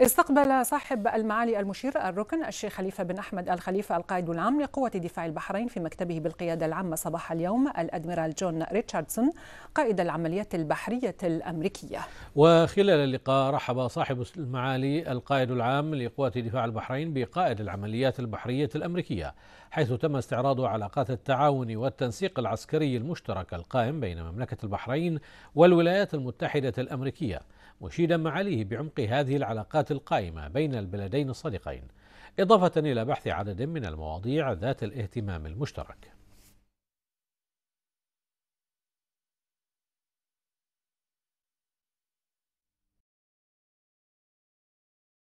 استقبل صاحب المعالي المشير الركن الشيخ خليفة بن أحمد الخليفة القائد العام لقوة دفاع البحرين في مكتبه بالقيادة العامة صباح اليوم الأدميرال جون ريتشاردسون قائد العمليات البحرية الأمريكية وخلال اللقاء رحب صاحب المعالي القائد العام لقوة دفاع البحرين بقائد العمليات البحرية الأمريكية حيث تم استعراض علاقات التعاون والتنسيق العسكري المشترك القائم بين مملكة البحرين والولايات المتحدة الأمريكية مشيدا معاليه بعمق هذه العلاقات القائمة بين البلدين الصديقين إضافة إلى بحث عدد من المواضيع ذات الاهتمام المشترك